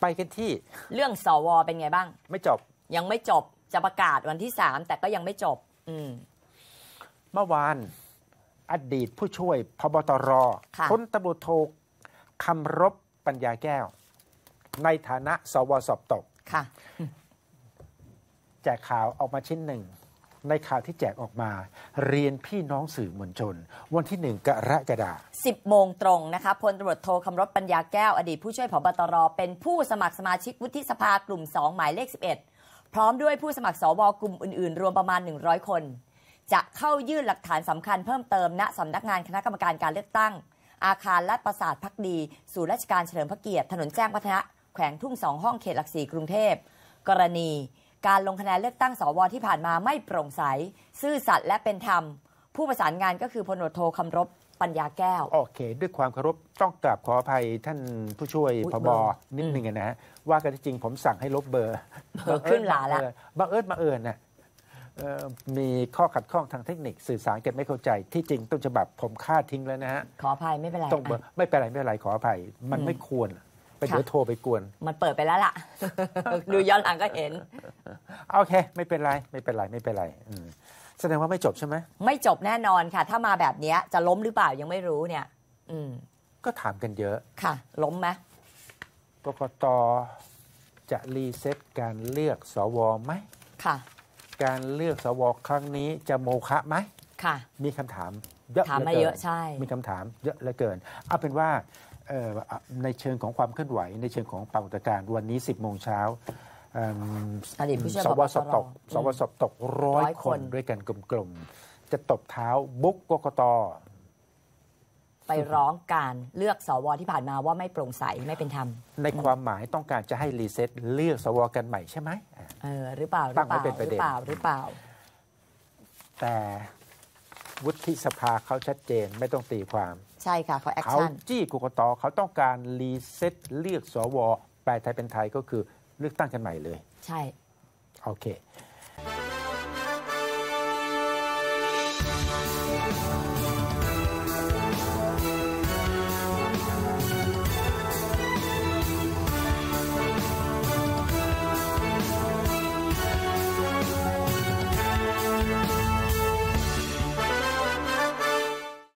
ไปกันที่ เรื่องสวเป็นไงบ้าง ไม่จบ ยังไม่จบจะประกาศวันที่สามแต่ก็ยังไม่จบ อืมเมื่อวานอดีตผู้ช่วยพบตรพนตำรวจโทคำรบปัญญาแก้ว ในฐานะสวสอบตกแจกข่าวออกมาชิ้นหนึ่งในข่าวที่แจกออกมา เรียนพี่น้องสื่อมวลชนวันที่หนึ่งกรกฎาคมิบโมงตรงนะคะพลตำรวจโทคำรถปัญญาแก้วอดีตผู้ช่วยผบตร เป็นผู้สมัครสมาชิกวุฒิสภากลุ่ม 2 หมายเลข 11 พร้อมด้วยผู้สมัครสวกลุ่มอื่นๆ รวมประมาณ 100 คน จะเข้ายื่นหลักฐานสำคัญเพิ่มเติม ณสำนักงานคณะกรรมการการเลือกตั้ง อาคารลาดประสาทพักดีศูนย์ราชการเฉลิมพระเกียรติถนนแจ้งวัฒนะแขวงทุ่งสองห้องเขตหลักสี่กรุงเทพกรณีการลงคะแนนเลือกตั้งสวที่ผ่านมาไม่โปร่งใสซื่อสัตย์และเป็นธรรม ผู้ประสานงานก็คือพลโทคำรบปัญญาแก้ว โอเค ด้วยความเคารพต้องกราบขออภัยท่านผู้ช่วยพบนิดหนึ่งนะฮะว่ากันจริงผมสั่งให้ลบเบอร์ เบอร์ขึ้นหลาละบังเอิญมาเอิญน่ะมีข้อขัดข้องทางเทคนิคสื่อสารกันไม่เข้าใจที่จริงต้นฉบับผมค่าทิ้งแล้วนะฮะขออภัยไม่เป็นไรต้องเบอร์ไม่เป็นไรไม่เป็นไรขออภัย มันไม่ควรไปเดี๋ยวโทรไปกวนมันเปิดไปแล้วล่ะ ดูย้อนหลังก็เห็นโอเค ไม่เป็นไรไม่เป็นไรไม่เป็นไรแสดงว่าไม่จบใช่ไหมไม่จบแน่นอนค่ะ ถ้ามาแบบนี้จะล้มหรือเปล่ายังไม่รู้เนี่ยอืมก็ถามกันเยอะค่ะ ล้มไหมกกตจะรีเซ็ต การเลือกสวไหมค่ะ การเลือกสวครั้งนี้จะโมฆะไหมค่ะ มีคำถามเยอะเหลือเกินมีคำถามเยอะเหลือเกินเอาเป็นว่าในเชิงของความเคลื่อนไหวในเชิงของปรากฏการณ์วันนี้ 10บโมงเช้าอดีตผู้ช่วยสวสตกสวสตกร้อยคนด้วยกันกลุ่มๆจะตบเท้าบุกกกต ไปร้องการเลือกสวที่ผ่านมาว่าไม่โปร่งใสไม่เป็นธรรมในความหมายต้องการจะให้รีเซ็ตเลือกสวกันใหม่ใช่ไหมเออหรือเปล่าตั้งไม่เป็นประเด็นหรือเปล่าหรือเปล่า แต่วุฒิสภาเขาชัดเจนไม่ต้องตีความใช่ค่ะเขาแอคชั่นจี้กกตเขาต้องการรีเซ็ตเลือกสว แปลไทยเป็นไทยก็คือเลือกตั้งกันใหม่เลย ใช่ โอเค